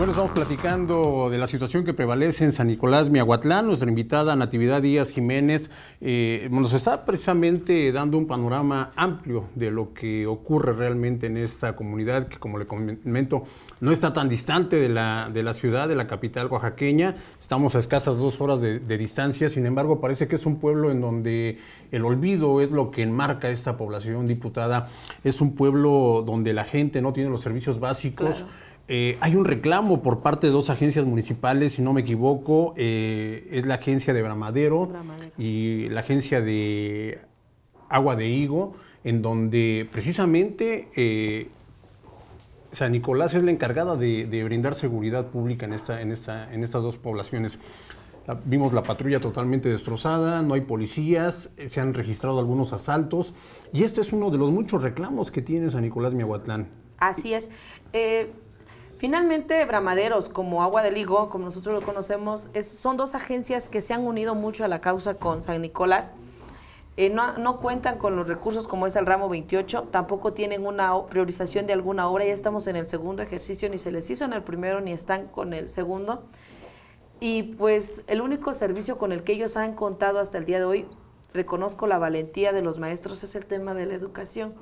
Bueno, estamos platicando de la situación que prevalece en San Nicolás, Miahuatlán. Nuestra invitada Natividad Díaz Jiménez eh, nos está precisamente dando un panorama amplio de lo que ocurre realmente en esta comunidad, que como le comento, no está tan distante de la, de la ciudad, de la capital oaxaqueña. Estamos a escasas dos horas de, distancia, sin embargo, parece que es un pueblo en donde el olvido es lo que enmarca esta población, diputada. Es un pueblo donde la gente no tiene los servicios básicos. Eh, hay un reclamo por parte de dos agencias municipales, si no me equivoco, eh, es la agencia de Bramadero y la agencia de Agua de Higo, en donde precisamente eh, San Nicolás es la encargada de, brindar seguridad pública en, esta, en, esta, en estas dos poblaciones. vimos la patrulla totalmente destrozada, no hay policías, se han registrado algunos asaltos y este es uno de los muchos reclamos que tiene San Nicolás Miahuatlán. Así es. Finalmente, Bramaderos, como Agua del Higo, como nosotros lo conocemos, son dos agencias que se han unido mucho a la causa con San Nicolás. Eh, no, no, cuentan con los recursos como es el ramo 28, tampoco tienen una priorización de alguna obra, ya estamos en el segundo ejercicio, ni se les hizo en el primero, ni están con el segundo. Y pues el único servicio con el que ellos han contado hasta el día de hoy, reconozco la valentía de los maestros, es el tema de la educación.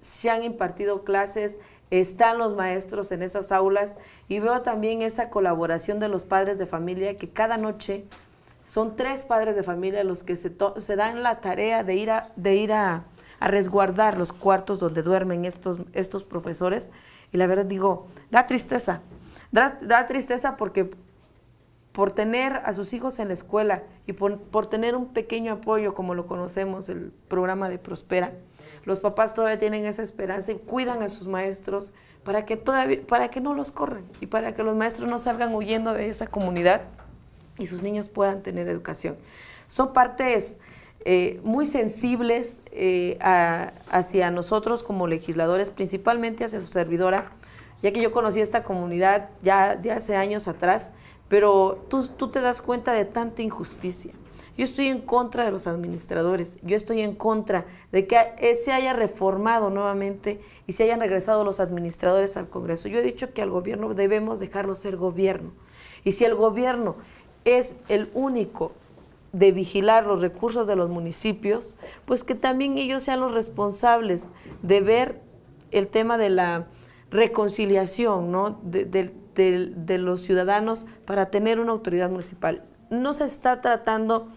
Se han impartido clases están los maestros en esas aulas y veo también esa colaboración de los padres de familia que cada noche son tres padres de familia los que se, se dan la tarea de ir, a, de ir resguardar los cuartos donde duermen estos, estos profesores. Y la verdad digo, da tristeza, da, tristeza porque por tener a sus hijos en la escuela y por tener un pequeño apoyo como lo conocemos, el programa de Prospera, los papás todavía tienen esa esperanza y cuidan a sus maestros para que, todavía, para que no los corran y para que los maestros no salgan huyendo de esa comunidad y sus niños puedan tener educación. Son partes eh, muy sensibles eh, hacia nosotros como legisladores, principalmente hacia su servidora, ya que yo conocí esta comunidad ya de hace años atrás, pero tú te das cuenta de tanta injusticia yo estoy en contra de los administradores, yo estoy en contra de que eh, se haya reformado nuevamente y se hayan regresado los administradores al Congreso. Yo he dicho que al gobierno debemos dejarlo ser gobierno. Y si el gobierno es el único de vigilar los recursos de los municipios, pues que también ellos sean los responsables de ver el tema de la reconciliación ¿no? de, de los ciudadanos para tener una autoridad municipal. No se está tratando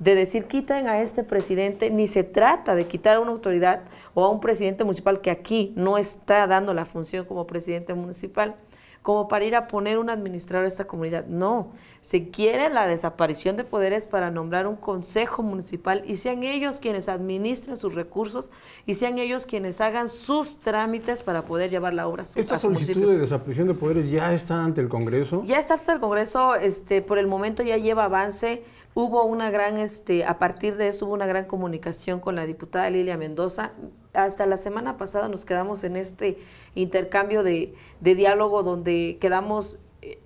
de decir quiten a este presidente, ni se trata de quitar a una autoridad o a un presidente municipal que aquí no está dando la función como presidente municipal, como para ir a poner un administrador a esta comunidad. No, se quiere la desaparición de poderes para nombrar un consejo municipal y sean ellos quienes administren sus recursos y sean ellos quienes hagan sus trámites para poder llevar la obra a su Esta solicitud de desaparición de poderes ya está ante el Congreso. Ya está ante el Congreso, este, por el momento ya lleva avance hubo una gran, este, a partir de eso hubo una gran comunicación con la diputada Lilia Mendoza. Hasta la semana pasada nos quedamos en este intercambio de, de diálogo donde quedamos eh,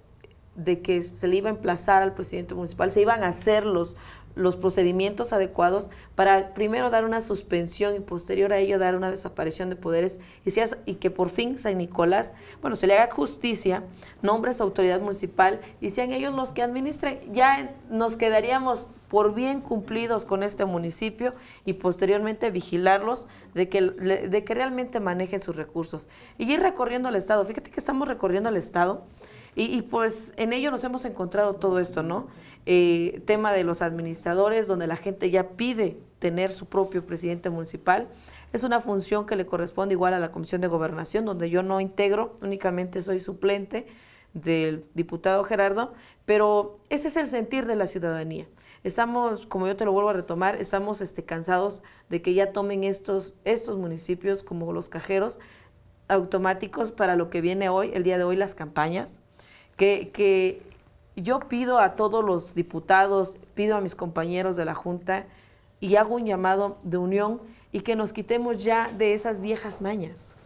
de que se le iba a emplazar al presidente municipal, se iban a hacer los, los procedimientos adecuados para primero dar una suspensión y posterior a ello dar una desaparición de poderes y, que por fin San Nicolás, bueno, se le haga justicia, nombre su autoridad municipal y sean ellos los que administren. Ya nos quedaríamos por bien cumplidos con este municipio y posteriormente vigilarlos de que, de que realmente manejen sus recursos. Y ir recorriendo el Estado, fíjate que estamos recorriendo el Estado y, pues en ello nos hemos encontrado todo esto, ¿no? Eh, tema de los administradores, donde la gente ya pide tener su propio presidente municipal. Es una función que le corresponde igual a la Comisión de Gobernación, donde yo no integro, únicamente soy suplente del diputado Gerardo, pero ese es el sentir de la ciudadanía. Estamos, como yo te lo vuelvo a retomar, estamos este, cansados de que ya tomen estos, estos municipios como los cajeros automáticos para lo que viene hoy, el día de hoy, las campañas que, yo pido a todos los diputados, pido a mis compañeros de la Junta y hago un llamado de unión y que nos quitemos ya de esas viejas mañas.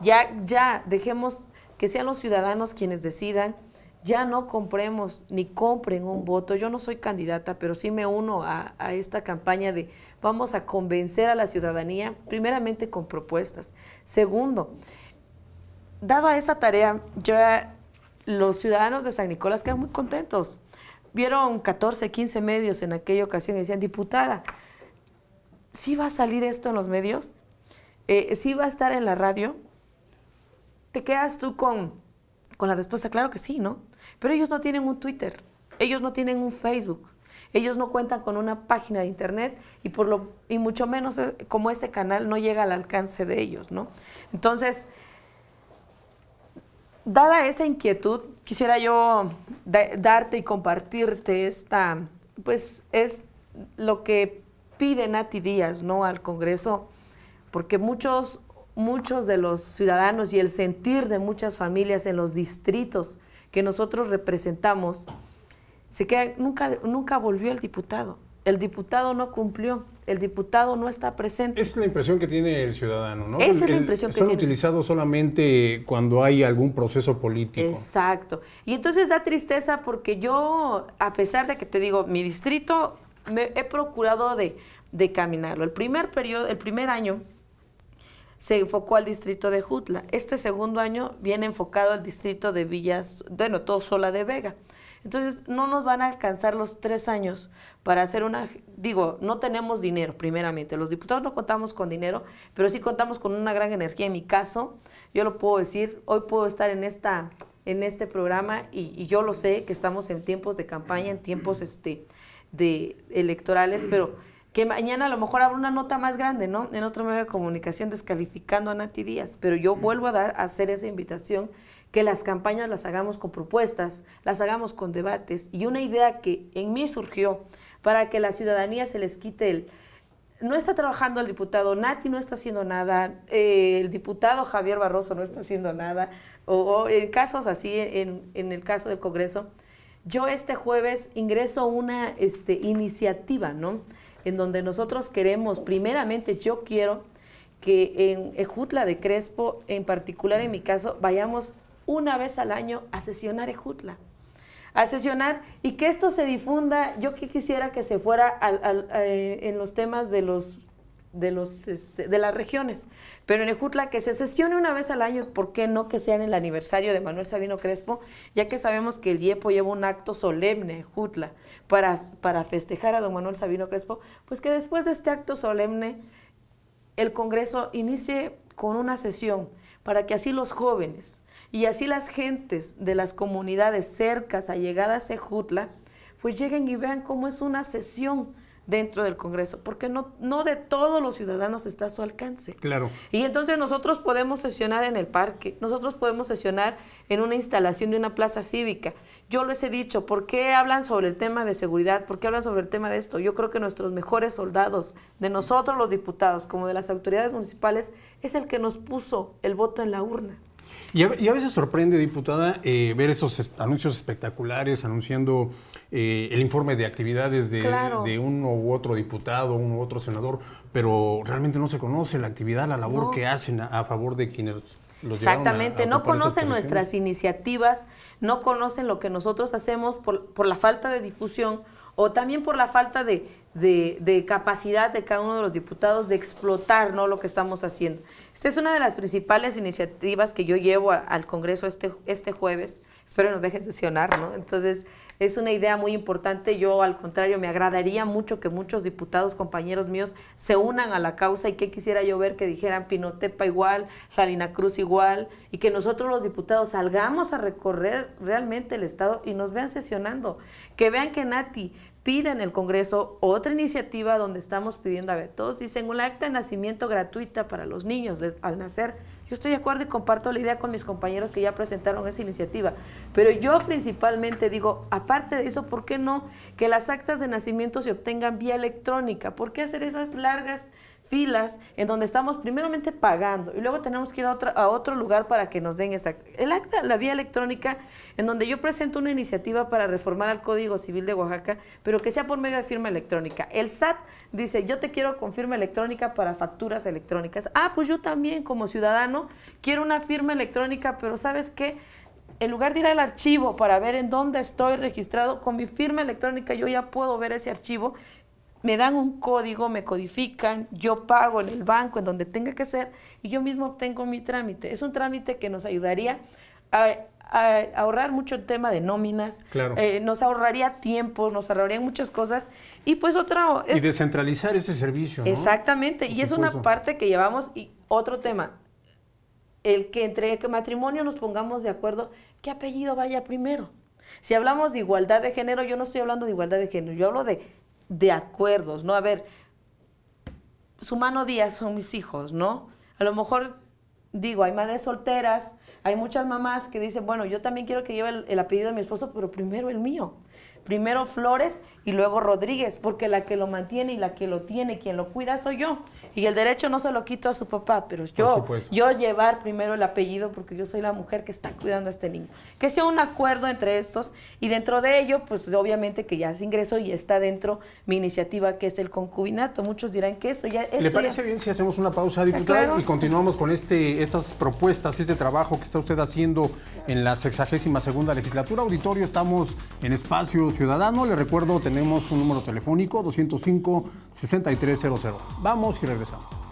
Ya, ya dejemos que sean los ciudadanos quienes decidan, ya no compremos ni compren un voto. Yo no soy candidata, pero sí me uno a, a esta campaña de vamos a convencer a la ciudadanía, primeramente con propuestas. Segundo, dado a esa tarea, yo los ciudadanos de San Nicolás quedan muy contentos. Vieron 14, 15 medios en aquella ocasión y decían, diputada, ¿sí va a salir esto en los medios? Eh, ¿Sí va a estar en la radio? ¿Te quedas tú con, con la respuesta? Claro que sí, ¿no? Pero ellos no tienen un Twitter, ellos no tienen un Facebook, ellos no cuentan con una página de internet y por lo y mucho menos eh, como ese canal no llega al alcance de ellos, ¿no? Entonces, dada esa inquietud, quisiera yo darte y compartirte esta, pues es lo que pide Nati Díaz, ¿no? Al Congreso, porque muchos, muchos de los ciudadanos y el sentir de muchas familias en los distritos que nosotros representamos, se nunca, nunca volvió el diputado el diputado no cumplió, el diputado no está presente. Es la impresión que tiene el ciudadano, ¿no? Esa es la impresión que tiene. Son utilizados solamente cuando hay algún proceso político. Exacto. Y entonces da tristeza porque yo, a pesar de que te digo, mi distrito, me he procurado de, caminarlo. El primer periodo, el primer año se enfocó al distrito de Jutla. Este segundo año viene enfocado al distrito de Villas, bueno, todo sola de Vega. Entonces, no nos van a alcanzar los tres años para hacer una... Digo, no tenemos dinero, primeramente. Los diputados no contamos con dinero, pero sí contamos con una gran energía. En mi caso, yo lo puedo decir, hoy puedo estar en esta en este programa y, yo lo sé que estamos en tiempos de campaña, en tiempos este, de electorales, pero que mañana a lo mejor habrá una nota más grande, ¿no? En otro medio de comunicación descalificando a Nati Díaz, pero yo vuelvo a dar a hacer esa invitación que las campañas las hagamos con propuestas, las hagamos con debates y una idea que en mí surgió para que la ciudadanía se les quite el no está trabajando el diputado Nati, no está haciendo nada, eh, el diputado Javier Barroso no está haciendo nada, o, en casos así, en, el caso del Congreso, yo este jueves ingreso una este, iniciativa, ¿no? en donde nosotros queremos, primeramente yo quiero que en Ejutla de Crespo, en particular en mi caso, vayamos una vez al año a sesionar Ejutla a sesionar y que esto se difunda. Yo que quisiera que se fuera eh, en los temas de los de, los, este, de las regiones. Pero en Ejutla, que se sesione una vez al año, ¿por qué no que sea en el aniversario de Manuel Sabino Crespo? Ya que sabemos que el IEPO lleva un acto solemne en Ejutla para, para festejar a don Manuel Sabino Crespo, pues que después de este acto solemne el Congreso inicie con una sesión para que así los jóvenes y así las gentes de las comunidades cercas, allegadas a Ejutla, pues lleguen y vean cómo es una sesión dentro del Congreso, porque no, no de todos los ciudadanos está a su alcance. Claro. Y entonces nosotros podemos sesionar en el parque, nosotros podemos sesionar en una instalación de una plaza cívica. Yo les he dicho, ¿por qué hablan sobre el tema de seguridad? ¿Por qué hablan sobre el tema de esto? Yo creo que nuestros mejores soldados, de nosotros los diputados, como de las autoridades municipales, es el que nos puso el voto en la urna. Y a, veces sorprende, diputada, eh, ver esos anuncios espectaculares anunciando eh, el informe de actividades de, uno u otro diputado, uno u otro senador, pero realmente no se conoce la actividad, la labor que hacen a, favor de quienes... Los Exactamente, no conocen nuestras iniciativas, no conocen lo que nosotros hacemos por, por la falta de difusión, o también por la falta de, capacidad de cada uno de los diputados de explotar ¿no? lo que estamos haciendo. Esta es una de las principales iniciativas que yo llevo al Congreso este, este jueves. Espero nos dejen sesionar, ¿no? Entonces, es una idea muy importante. Yo, al contrario, me agradaría mucho que muchos diputados, compañeros míos, se unan a la causa y que quisiera yo ver que dijeran Pinotepa igual, Salina Cruz igual, y que nosotros los diputados salgamos a recorrer realmente el Estado y nos vean sesionando. Que vean que Nati pide en el Congreso otra iniciativa donde estamos pidiendo, a ver, todos dicen un acta de nacimiento gratuita para los niños al nacer yo estoy de acuerdo y comparto la idea con mis compañeros que ya presentaron esa iniciativa. Pero yo principalmente digo, aparte de eso, ¿por qué no que las actas de nacimiento se obtengan vía electrónica? ¿Por qué hacer esas largas filas en donde estamos primeramente pagando y luego tenemos que ir a otro, lugar para que nos den esta... El acta, la vía electrónica, en donde yo presento una iniciativa para reformar al Código Civil de Oaxaca, pero que sea por medio de firma electrónica. El SAT dice, yo te quiero con firma electrónica para facturas electrónicas. Ah, pues yo también como ciudadano quiero una firma electrónica, pero ¿sabes qué? en lugar de ir al archivo para ver en dónde estoy registrado, con mi firma electrónica yo ya puedo ver ese archivo me dan un código, me codifican, yo pago en el banco, en donde tenga que ser, y yo mismo obtengo mi trámite. Es un trámite que nos ayudaría a, ahorrar mucho el tema de nóminas, claro. Eh, nos ahorraría tiempo, nos ahorraría muchas cosas, y pues otra... Es, y descentralizar ese servicio. Exactamente, y es una parte que llevamos, y otro tema, el que entre que matrimonio nos pongamos de acuerdo qué apellido vaya primero. Si hablamos de igualdad de género, yo no estoy hablando de igualdad de género, yo hablo de de acuerdos, ¿no? A ver, su mano Díaz son mis hijos, ¿no? A lo mejor, digo, hay madres solteras, hay muchas mamás que dicen, bueno, yo también quiero que lleve el apellido de mi esposo, pero primero el mío primero Flores y luego Rodríguez, porque la que lo mantiene y la que lo tiene, quien lo cuida soy yo. Y el derecho no se lo quito a su papá, pero yo, yo llevar primero el apellido porque yo soy la mujer que está cuidando a este niño. Que sea un acuerdo entre estos y dentro de ello, pues obviamente que ya se ingresó y está dentro mi iniciativa que es el concubinato. Muchos dirán que eso ya es... ¿Le parece bien si hacemos una pausa, diputado, y continuamos con este, estas propuestas, este trabajo que está usted haciendo en la 62 segunda legislatura? Auditorio, estamos en espacios Ciudadano. le recuerdo, tenemos un número telefónico 205-6300. Vamos y regresamos.